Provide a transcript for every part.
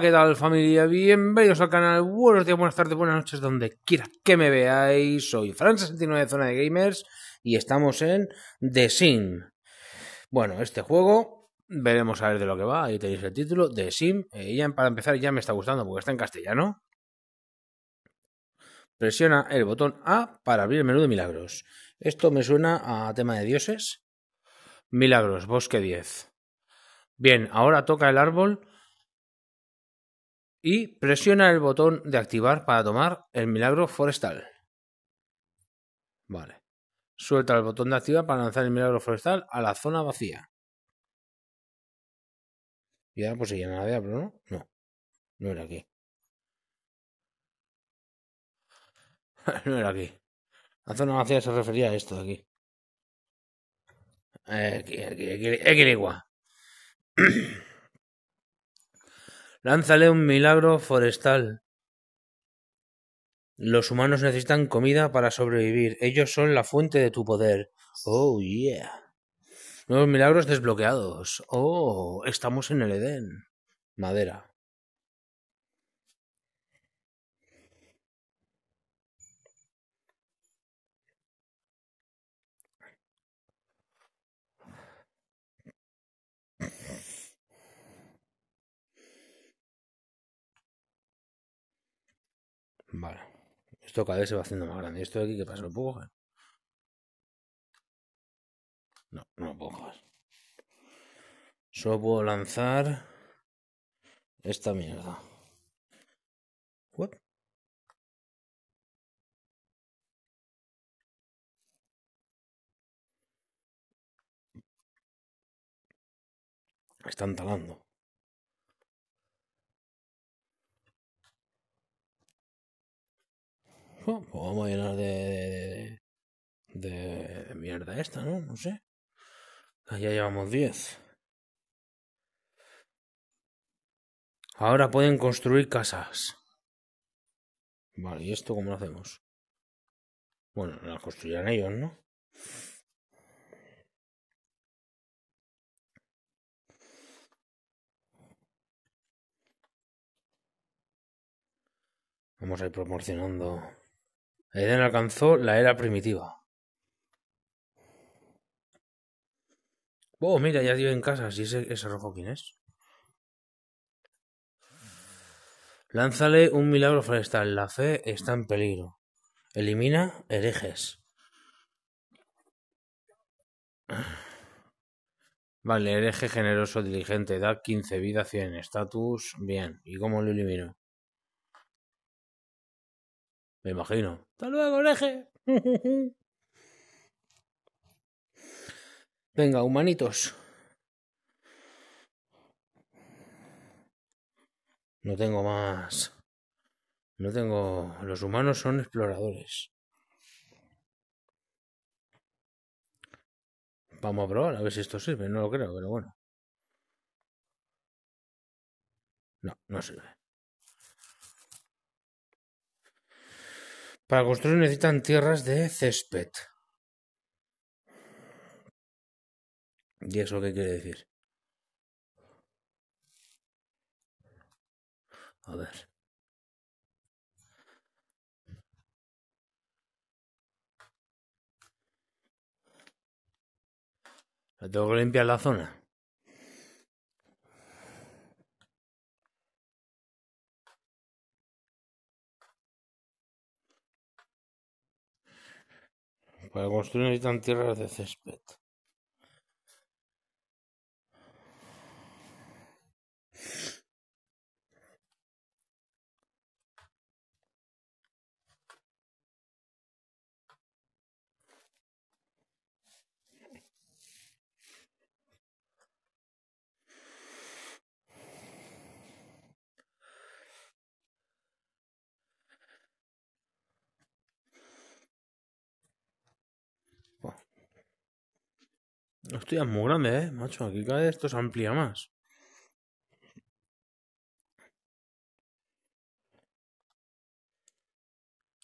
¿qué tal familia? Bienvenidos al canal. Buenos días, buenas tardes, buenas noches, donde quiera que me veáis. Soy Fran69 de Zona de Gamers y estamos en The Sim. Bueno, este juego veremos a ver de lo que va. Ahí tenéis el título, The Sim. Eh, para empezar ya me está gustando porque está en castellano. Presiona el botón A para abrir el menú de milagros. Esto me suena a tema de dioses. Milagros, bosque 10. Bien, ahora toca el árbol y presiona el botón de activar para tomar el milagro forestal. Vale. Suelta el botón de activar para lanzar el milagro forestal a la zona vacía. Y ahora pues se llena la pero ¿no? No. No era aquí. no era aquí. La zona vacía se refería a esto de aquí. Aquí, aquí, aquí, aquí, aquí Lánzale un milagro forestal. Los humanos necesitan comida para sobrevivir. Ellos son la fuente de tu poder. Oh, yeah. Nuevos milagros desbloqueados. Oh, estamos en el Edén. Madera. Vale. Esto cada vez se va haciendo más grande. ¿Esto de aquí qué pasa? ¿Lo puedo No, no lo puedo Solo puedo lanzar esta mierda. ¿What? Están talando. Pues vamos a llenar de, de, mierda esta, ¿no? No sé. Allá llevamos 10. Ahora pueden construir casas. Vale, ¿y esto cómo lo hacemos? Bueno, la construirán ellos, ¿no? Vamos a ir proporcionando Eden alcanzó la era primitiva. Oh, mira, ya dio en casa. Si ese, ese rojo, ¿quién es? Lánzale un milagro forestal. La fe está en peligro. Elimina herejes. Vale, hereje generoso, diligente, da 15 vida, 100 estatus. Bien, ¿y cómo lo elimino? Me imagino. Hasta luego, eje. Venga, humanitos. No tengo más. No tengo. Los humanos son exploradores. Vamos a probar a ver si esto sirve. No lo creo, pero bueno. No, no sirve. Para construir necesitan tierras de césped. ¿Y eso qué quiere decir? A ver. tengo que limpiar la zona. Para construir necesitan tierras de césped. estoy es muy grande, ¿eh? Macho, aquí cada esto se amplía más.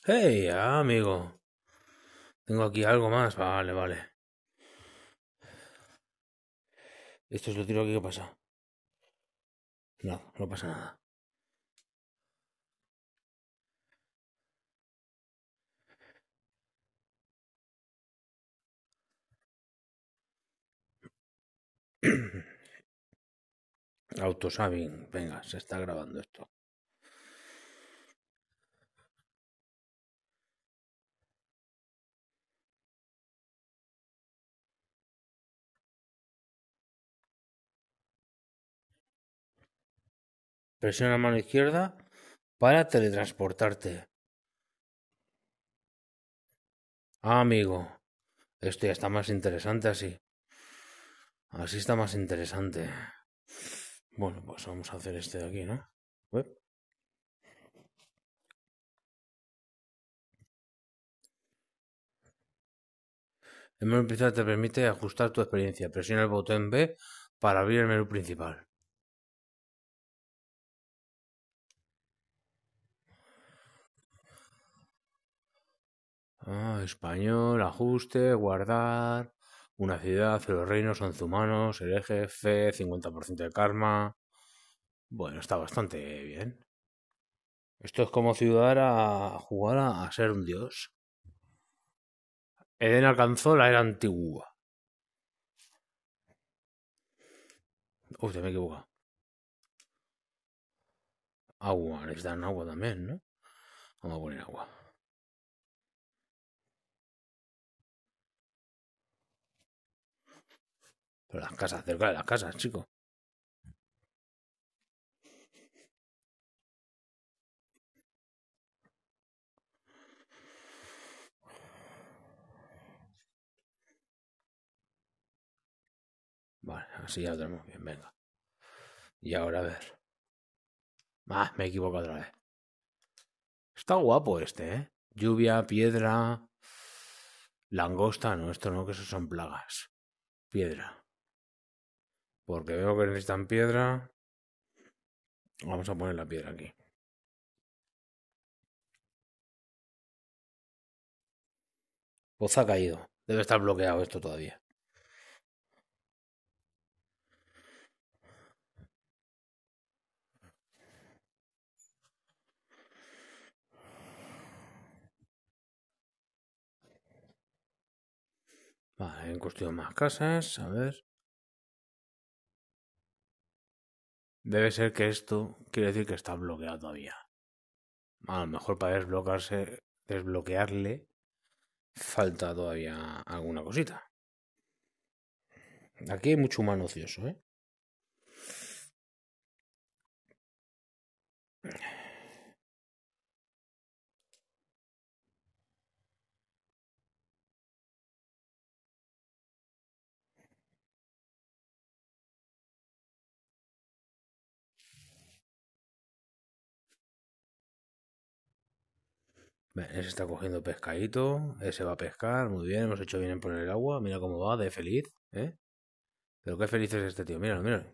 ¡Hey, amigo! Tengo aquí algo más. Vale, vale. Esto es lo tiro aquí, ¿qué pasa? No, no pasa nada. autosabing venga, se está grabando esto. Presiona la mano izquierda para teletransportarte. Ah, amigo, esto ya está más interesante así. Así está más interesante. Bueno, pues vamos a hacer este de aquí, ¿no? Web. El menú principal te permite ajustar tu experiencia. Presiona el botón B para abrir el menú principal. Ah, español, ajuste, guardar una ciudad, los reinos, son humanos, el eje, fe, 50% de karma. Bueno, está bastante bien. Esto es como ciudad a jugar a, ser un dios. Eden alcanzó la era antigua. Uy, me he equivocado. Agua, les dan agua también, ¿no? Vamos a poner agua. Pero las casas, cerca de las casas, chico. Vale, así ya lo tenemos bien, venga. Y ahora a ver. Ah, me equivoco otra vez. Está guapo este, ¿eh? Lluvia, piedra, langosta, no, esto no, que eso son plagas. Piedra. Porque veo que necesitan piedra. Vamos a poner la piedra aquí. Pues ha caído. Debe estar bloqueado esto todavía. Vale, He construido más casas. A ver. Debe ser que esto quiere decir que está bloqueado todavía. A lo mejor para desbloquearse, desbloquearle falta todavía alguna cosita. Aquí hay mucho humano ocioso, ¿eh? Ese está cogiendo pescadito, ese va a pescar, muy bien, hemos hecho bien en poner el agua, mira cómo va, de feliz, ¿eh? Pero qué feliz es este tío, míralo, míralo.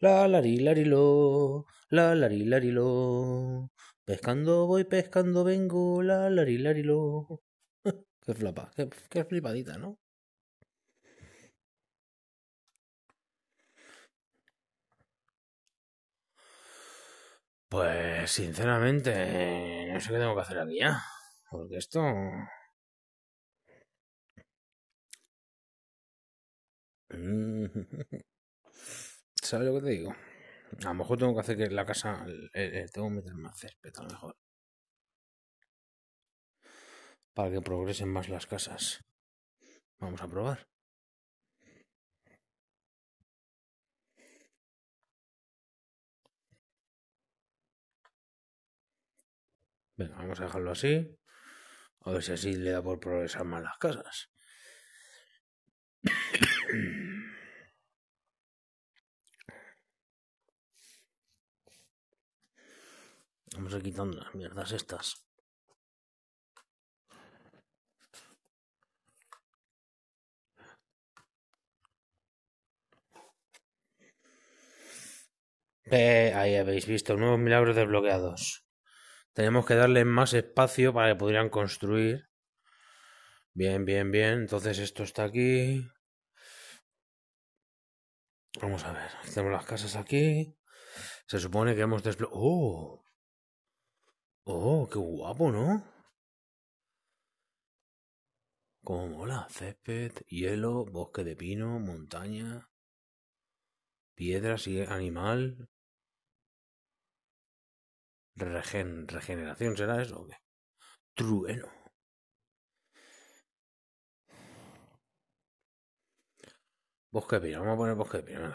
La lari lo, la lari lo, pescando voy, pescando vengo, la lari lo. qué flapa, qué, qué flipadita, ¿no? Pues sinceramente, no sé qué tengo que hacer aquí ya. Porque esto... ¿Sabes lo que te digo? A lo mejor tengo que hacer que la casa... tengo que meter más césped a lo mejor. Para que progresen más las casas. Vamos a probar. Venga, vamos a dejarlo así. A ver si así le da por progresar más las casas. Vamos a quitando las mierdas estas. Eh, ahí habéis visto nuevos milagros desbloqueados. Tenemos que darle más espacio para que pudieran construir. Bien, bien, bien. Entonces esto está aquí. Vamos a ver. Tenemos las casas aquí. Se supone que hemos desplazado. ¡Oh! ¡Oh! ¡Qué guapo, ¿no? ¿Cómo mola. Césped, hielo, bosque de pino, montaña, piedras y animal regeneración será eso o qué? Trueno. Bosque de vamos a poner bosque de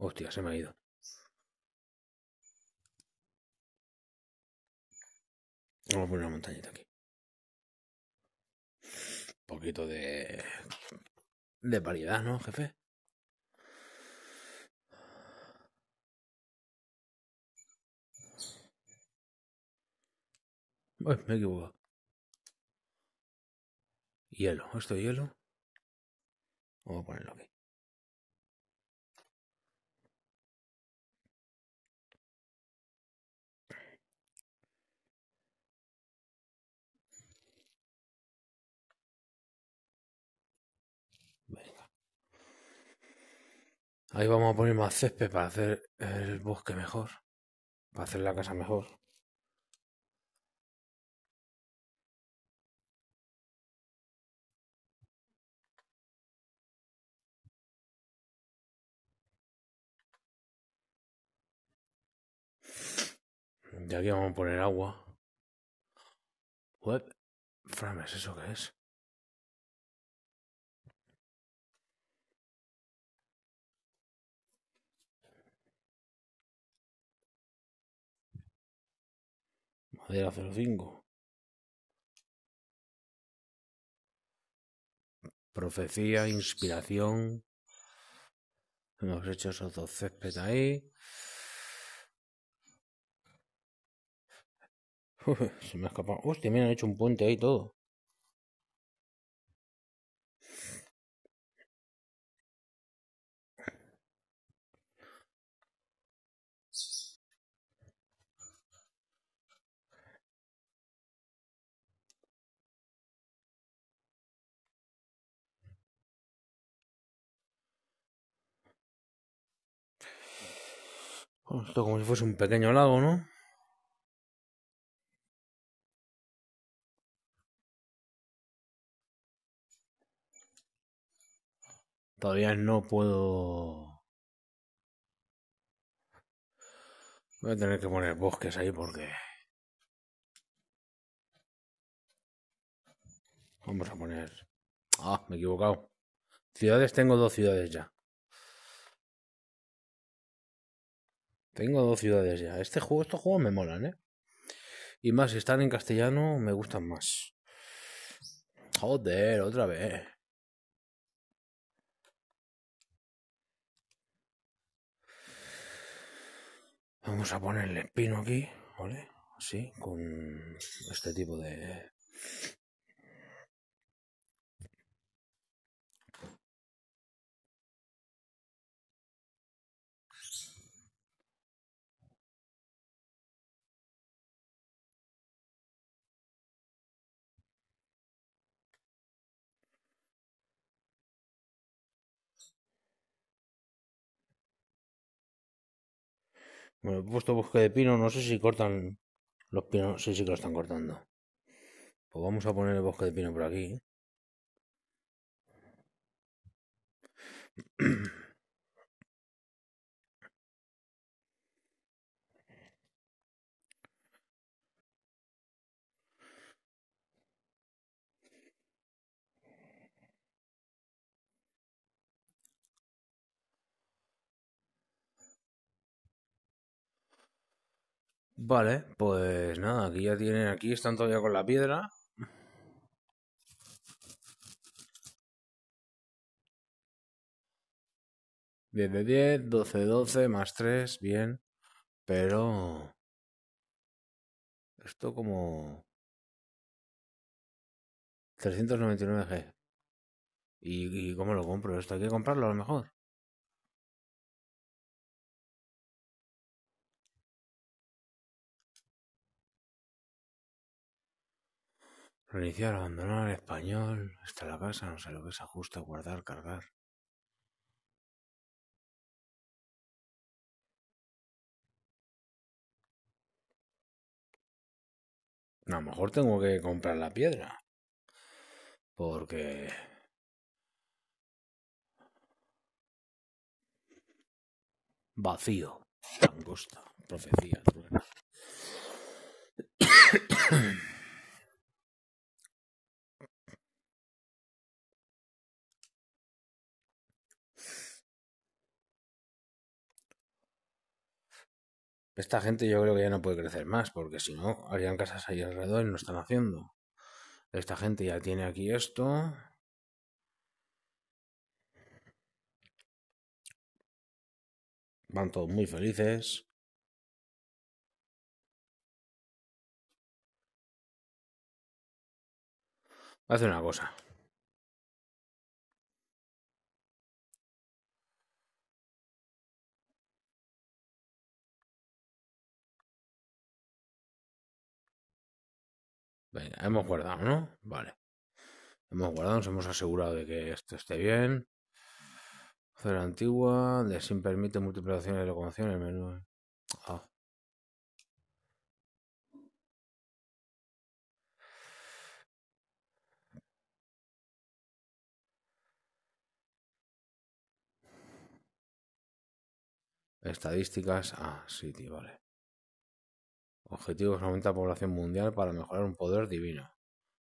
Hostia, se me ha ido. Vamos a poner una montañita aquí. Un poquito de. de variedad, ¿no, jefe? me he Hielo. Esto es hielo. Vamos a ponerlo aquí. Venga. Ahí vamos a poner más césped para hacer el bosque mejor. Para hacer la casa mejor. Y aquí vamos a poner agua. Web frames, ¿eso qué es? Madera 05. Profecía, inspiración. Hemos hecho esos dos céspedes ahí. se me ha escapado. Hostia, me han hecho un puente ahí todo. Esto como si fuese un pequeño lago, ¿no? Todavía no puedo... Voy a tener que poner bosques ahí porque... Vamos a poner... Ah, me he equivocado. Ciudades, tengo dos ciudades ya. Tengo dos ciudades ya. Este juego, estos juegos me molan, ¿eh? Y más, si están en castellano, me gustan más. Joder, otra vez. Vamos a ponerle el espino aquí, ¿vale? Así, con este tipo de, Bueno, he puesto bosque de pino, no sé si cortan los pinos, sí, sí que lo están cortando. Pues vamos a poner el bosque de pino por aquí. Vale, pues nada, aquí ya tienen, aquí están todavía con la piedra. Diez de 10, 12 de 12, más 3, bien. Pero... Esto como... 399G. ¿Y, ¿Y cómo lo compro? Esto hay que comprarlo a lo mejor. Reiniciar, abandonar, español, hasta la casa, no sé lo que es, ajusta, guardar, cargar. A lo mejor tengo que comprar la piedra. Porque... Vacío. Angosta. Profecía. Esta gente yo creo que ya no puede crecer más, porque si no, harían casas ahí alrededor y no están haciendo. Esta gente ya tiene aquí esto. Van todos muy felices. Hace una cosa. Venga, hemos guardado, ¿no? Vale. Hemos guardado, nos hemos asegurado de que esto esté bien. Cero antigua, de sin permite multiplicación de locomoción en el menú. Ah. Estadísticas. Ah, sí, tío, vale. Objetivos aumenta la población mundial para mejorar un poder divino.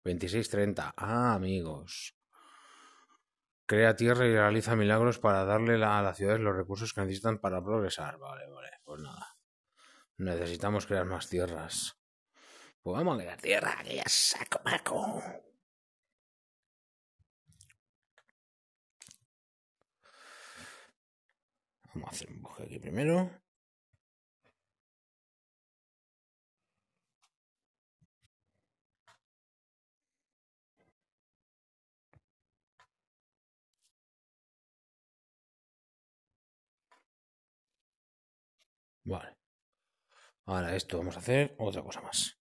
2630. Ah, amigos. Crea tierra y realiza milagros para darle a las ciudades los recursos que necesitan para progresar. Vale, vale, pues nada. Necesitamos crear más tierras. Pues vamos a crear tierra, que ya saco, maco. Vamos a hacer un aquí primero. Vale. Ahora esto vamos a hacer otra cosa más.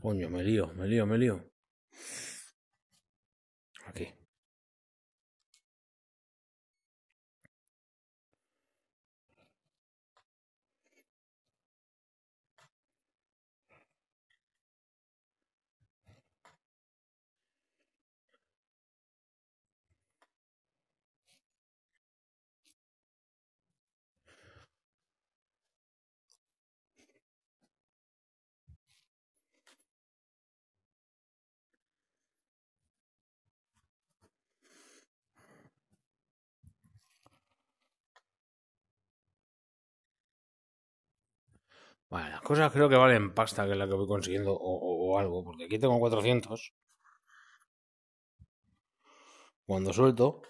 Coño, me lío, me lío, me lío. Vale, las cosas creo que valen pasta, que es la que voy consiguiendo, o, algo, porque aquí tengo 400. Cuando suelto,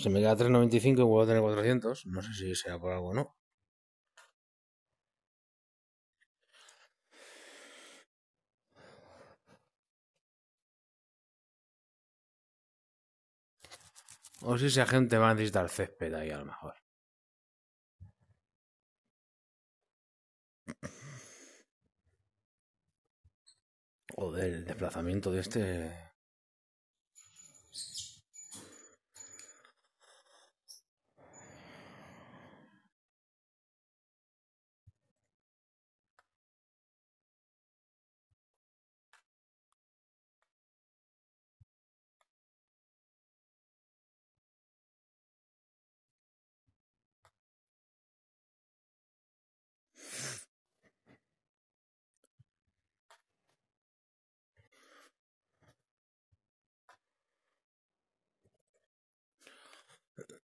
se me queda 3.95 y vuelvo a tener 400. No sé si sea por algo o no. O si esa gente va a necesitar césped ahí a lo mejor. O del desplazamiento de este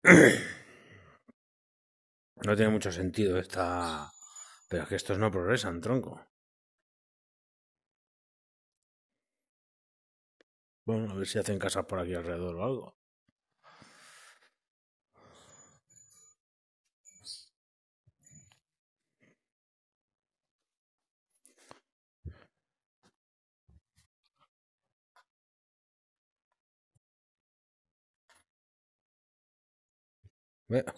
No tiene mucho sentido esta... Pero es que estos no progresan, tronco. Bueno, a ver si hacen casas por aquí alrededor o algo.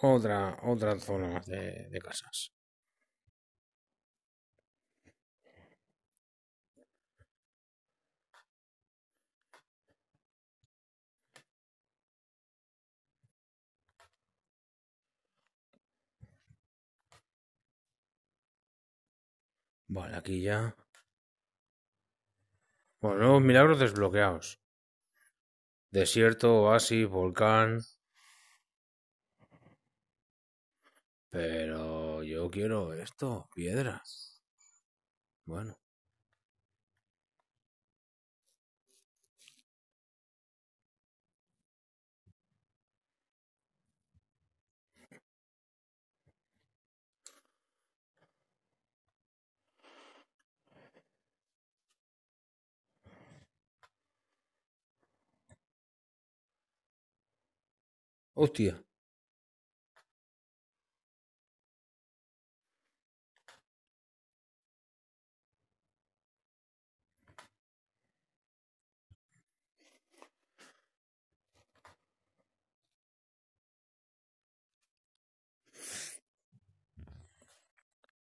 Otra, otra zona de, casas. Vale, aquí ya. Bueno, milagros desbloqueados. Desierto, oasis, volcán. Pero yo quiero esto, piedras. Bueno. Hostia.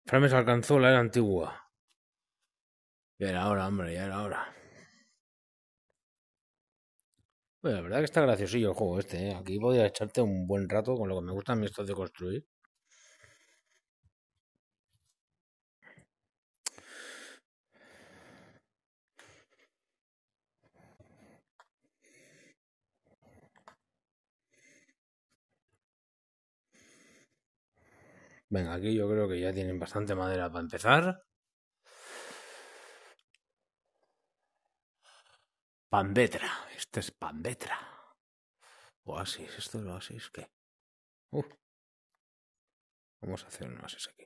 Frames alcanzó la era antigua. Ya era hora, hombre, ya era hora. Bueno, pues la verdad que está graciosillo el juego este, ¿eh? Aquí podría echarte un buen rato con lo que me gusta a mí esto de construir. Venga, aquí yo creo que ya tienen bastante madera para empezar. Pambetra. Este es Pambetra. Oasis, esto es oasis, ¿qué? Vamos a hacer un oasis aquí.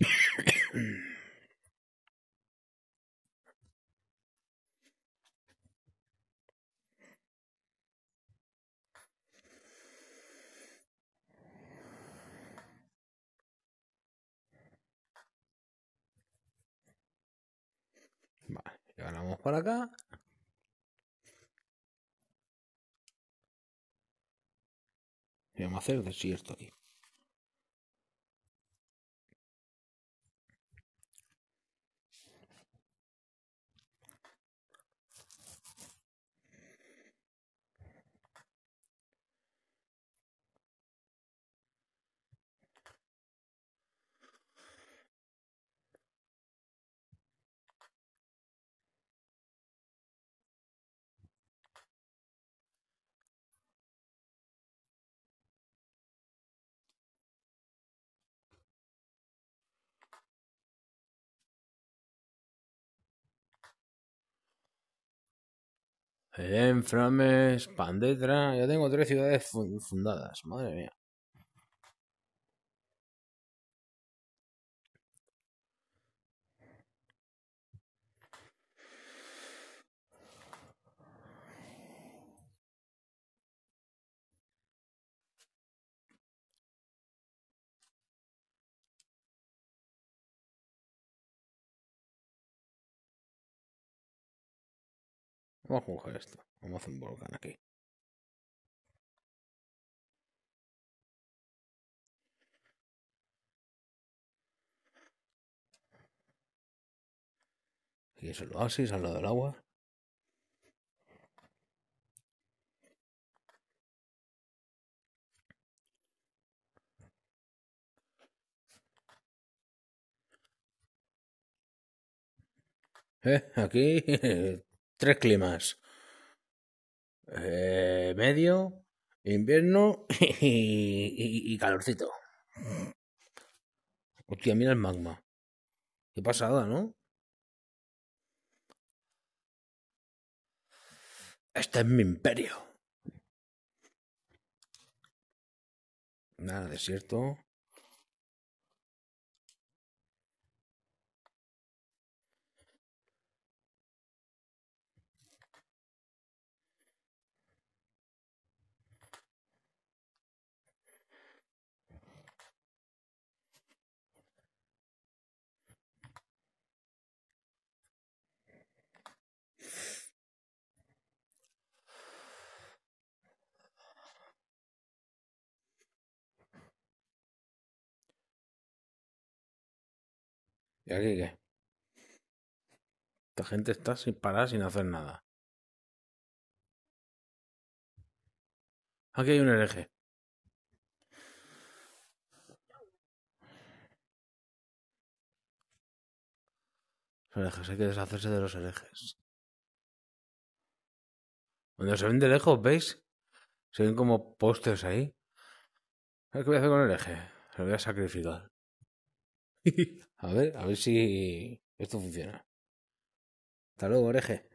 Ganamos para acá. vamos a hacer desierto aquí. En Frames, Pandetra, ya tengo tres ciudades fundadas, madre mía. Vamos a coger esto. Vamos a hacer un volcán aquí. Y es el oasis al lado del agua. ¿Eh? Aquí eh, Tres climas. Eh, medio, invierno y, y, calorcito. Hostia, mira el magma. Qué pasada, ¿no? Este es mi imperio. Nada, desierto. Esta gente está sin parar, sin hacer nada. Aquí hay un hereje. hay que deshacerse de los herejes. Cuando se ven de lejos, ¿veis? Se ven como posters ahí. ¿Qué voy a hacer con el hereje? lo voy a sacrificar. A ver, a ver si esto funciona. Hasta luego, oreje.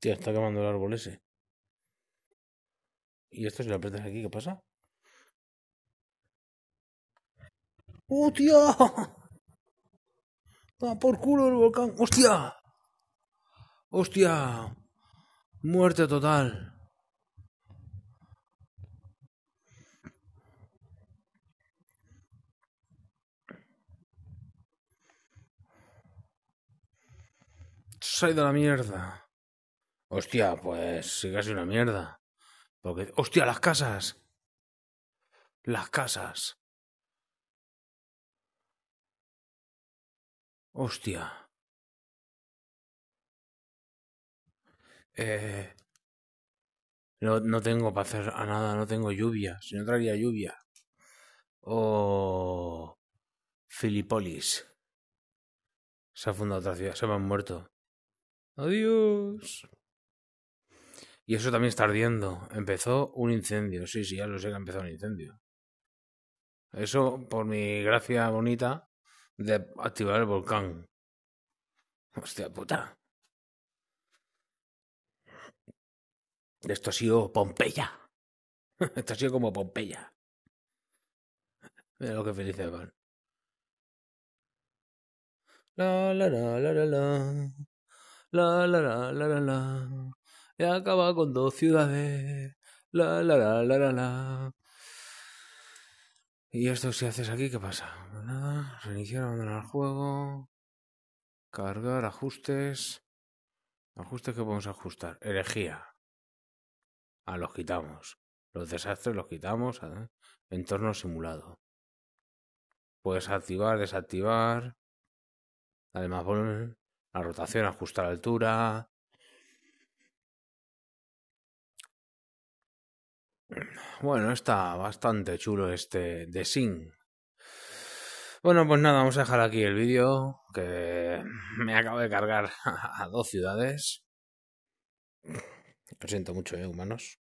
Tío, está quemando el árbol ese. ¿Y esto si lo apretas aquí, qué pasa? ¡Hostia! ¡Oh, ¡Va por culo el volcán! ¡Hostia! ¡Hostia! Muerte total. soy de la mierda. Hostia, pues sigue siendo una mierda. Porque. ¡Hostia, las casas! Las casas. Hostia. Eh, no, tengo para hacer a nada, no tengo lluvia. Si no traería lluvia. O. Oh, Filipolis. Se ha fundado otra ciudad, se me han muerto. Adiós. Y eso también está ardiendo. Empezó un incendio. Sí, sí, ya lo sé que ha empezado un incendio. Eso por mi gracia bonita de activar el volcán. Hostia puta. Esto ha sido Pompeya. Esto ha sido como Pompeya. Mira lo que felices van. La la la la la la. La la la la la la. Y acaba con dos ciudades. La la la la la la. Y esto si haces aquí, ¿qué pasa? Pues nada. Reiniciar, abandonar el juego. Cargar, ajustes. Ajustes que podemos ajustar. Herejía. Ah, los quitamos. Los desastres los quitamos. en ¿eh? Entorno simulado. Puedes activar, desactivar. Además, La rotación, ajustar altura. Bueno, está bastante chulo este de Sing. Bueno, pues nada, vamos a dejar aquí el vídeo que me acabo de cargar a dos ciudades. Lo siento mucho, ¿eh, humanos?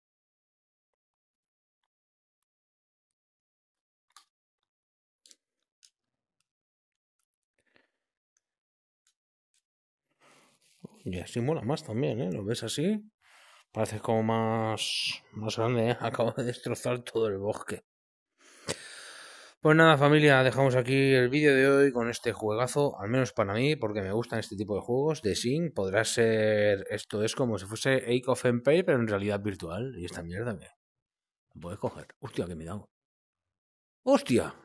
Y así mola más también, ¿eh? Lo ves así. Parece como más, más grande, ¿eh? Acabo de destrozar todo el bosque. Pues nada familia, dejamos aquí el vídeo de hoy con este juegazo, al menos para mí, porque me gustan este tipo de juegos, de Sync, podrá ser, esto es como si fuese Ake of Empire, pero en realidad virtual, y esta mierda que me puedes coger, hostia, que me da... ¡Hostia!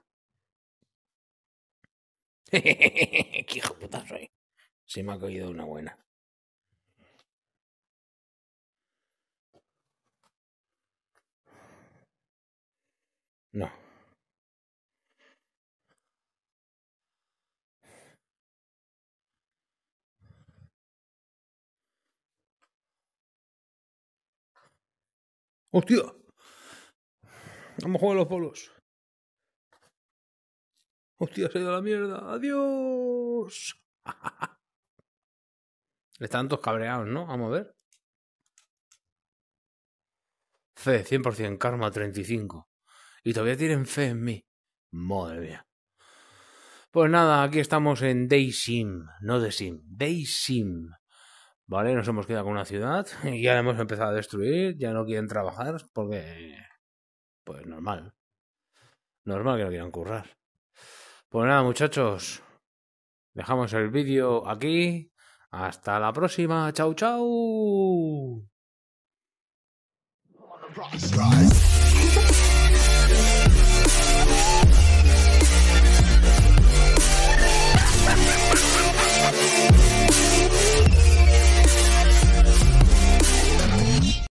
¡Qué hijo de puta Se me ha caído una buena. No. ¡Hostia! Vamos a jugar los polos. ¡Hostia, se ha la mierda! ¡Adiós! Están todos cabreados, ¿no? Vamos a ver. Fe, 100%, Karma 35. Y todavía tienen fe en mí. Madre mía. Pues nada, aquí estamos en Day Sim, no de Sim, Day Sim. ¿Vale? Nos hemos quedado con una ciudad y ya la hemos empezado a destruir, ya no quieren trabajar porque... Pues normal. Normal que no quieran currar. Pues nada, muchachos. Dejamos el vídeo aquí. Hasta la próxima. chao!